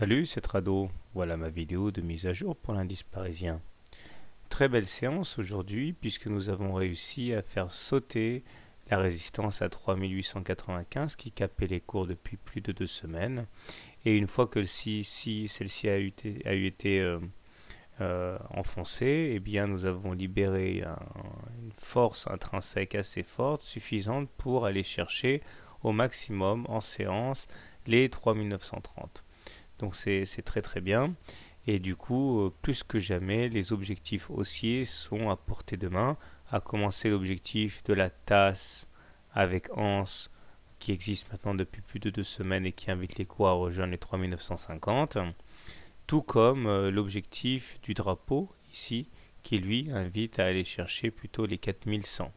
Salut, c'est Trado. Voilà ma vidéo de mise à jour pour l'indice parisien. Très belle séance aujourd'hui puisque nous avons réussi à faire sauter la résistance à 3895 qui capait les cours depuis plus de deux semaines. Et une fois que si, si celle-ci a, eu, été euh, euh, enfoncée, eh bien nous avons libéré une force intrinsèque assez forte, suffisante pour aller chercher au maximum en séance les 3930. Donc c'est très très bien. Et du coup, euh, plus que jamais, les objectifs haussiers sont à portée de main, à commencer l'objectif de la tasse avec ANS, qui existe maintenant depuis plus de deux semaines et qui invite les cours à rejoindre les 3950, tout comme euh, l'objectif du drapeau ici qui lui invite à aller chercher plutôt les 4100.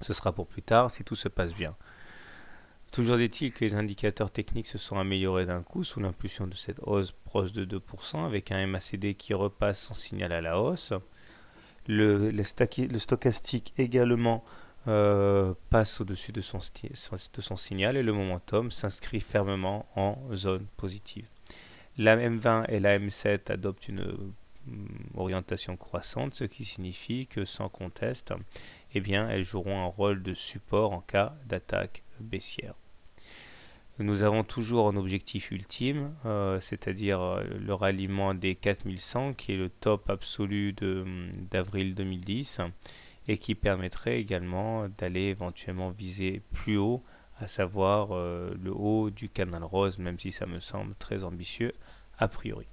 Ce sera pour plus tard si tout se passe bien. Toujours est-il que les indicateurs techniques se sont améliorés d'un coup sous l'impulsion de cette hausse proche de 2% avec un MACD qui repasse son signal à la hausse. Le, stochastique également euh, passe au-dessus de son, signal et le momentum s'inscrit fermement en zone positive. La M20 et la M7 adoptent une mm, orientation croissante, ce qui signifie que sans conteste, eh bien, elles joueront un rôle de support en cas d'attaque baissière nous avons toujours un objectif ultime, euh, c'est-à-dire euh, le ralliement des 4100, qui est le top absolu hum, d'avril 2010, et qui permettrait également d'aller éventuellement viser plus haut, à savoir euh, le haut du canal rose, même si ça me semble très ambitieux a priori.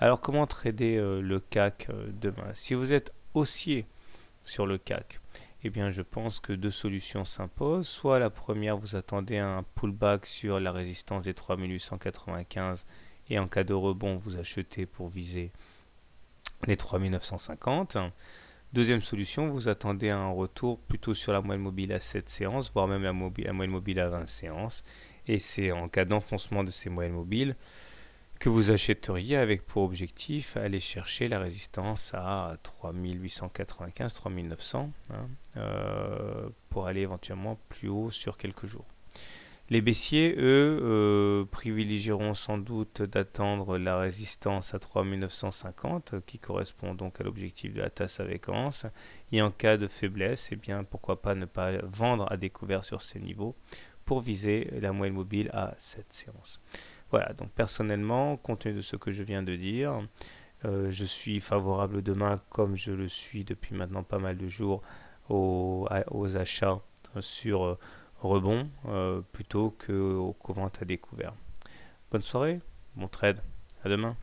Alors comment trader le CAC demain Si vous êtes haussier sur le CAC, eh bien je pense que deux solutions s'imposent. Soit la première, vous attendez un pullback sur la résistance des 3895 et en cas de rebond, vous achetez pour viser les 3950. Deuxième solution, vous attendez un retour plutôt sur la moyenne mobile à 7 séances, voire même la, la moyenne mobile à 20 séances. Et c'est en cas d'enfoncement de ces moyennes mobiles vous achèteriez avec pour objectif aller chercher la résistance à 3895-3900 hein, euh, pour aller éventuellement plus haut sur quelques jours. Les baissiers, eux, euh, privilégieront sans doute d'attendre la résistance à 3950 qui correspond donc à l'objectif de la tasse à vacances Et en cas de faiblesse, et eh bien, pourquoi pas ne pas vendre à découvert sur ces niveaux pour viser la moyenne mobile à cette séance. Voilà, donc personnellement, compte tenu de ce que je viens de dire, euh, je suis favorable demain, comme je le suis depuis maintenant pas mal de jours, aux, achats sur euh, rebond euh, plutôt qu'aux couvent à découvert. Bonne soirée, bon trade, à demain.